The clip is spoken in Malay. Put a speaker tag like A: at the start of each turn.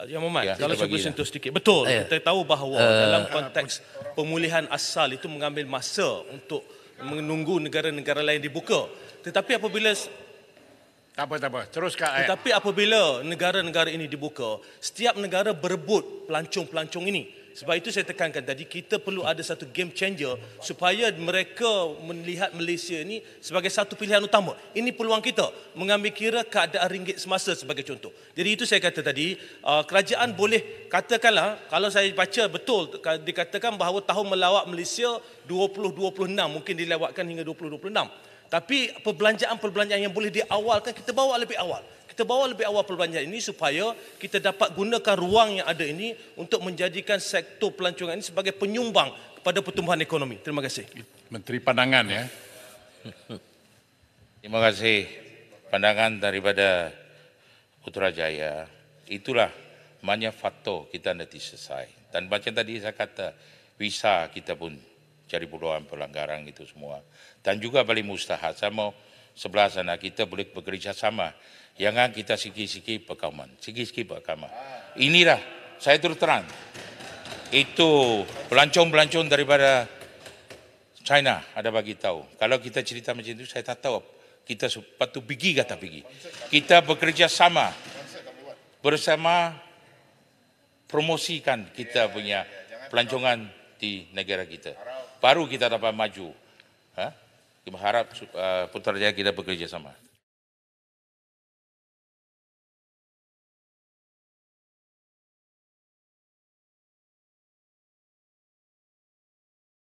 A: Ah, Yang Muhammad, ya, kalau saya sentuh lah. sedikit. Betul, ya. kita tahu bahawa uh, dalam konteks pemulihan asal itu mengambil masa untuk menunggu negara-negara lain dibuka. Tetapi apabila... Tak apa, tak apa. Teruskan. Ayat. Tetapi apabila negara-negara ini dibuka, setiap negara berebut pelancong-pelancong ini. Sebab itu saya tekankan tadi kita perlu ada satu game changer supaya mereka melihat Malaysia ini sebagai satu pilihan utama. Ini peluang kita mengambil kira keadaan ringgit semasa sebagai contoh. Jadi itu saya kata tadi uh, kerajaan boleh katakanlah kalau saya baca betul dikatakan bahawa tahun melawat Malaysia 2026 mungkin dilewatkan hingga 2026. Tapi perbelanjaan-perbelanjaan yang boleh diawalkan kita bawa lebih awal kita bawa lebih awal perbelanjaan ini supaya kita dapat gunakan ruang yang ada ini untuk menjadikan sektor pelancongan ini sebagai penyumbang kepada pertumbuhan ekonomi. Terima kasih. Menteri Pandangan ya.
B: Terima kasih pandangan daripada Putrajaya. Itulah manufaktur kita nanti selesai. Dan macam tadi saya kata, visa kita pun cari peluang pelanggaran itu semua. Dan juga balik mustahak. Saya mau sebelah sana kita boleh bekerja sama. Jangan kita sikit-sikit perkauman. Sikit-sikit perkauman. Inilah saya terus terang. Itu pelancong-pelancong daripada China ada bagi tahu. Kalau kita cerita macam itu saya tak tahu kita patut pergi ke tak pergi. Kita bekerja sama bersama promosikan kita punya pelancongan di negara kita. Baru kita dapat maju. Ha? Kita berharap uh, Putrajaya kita bekerjasama.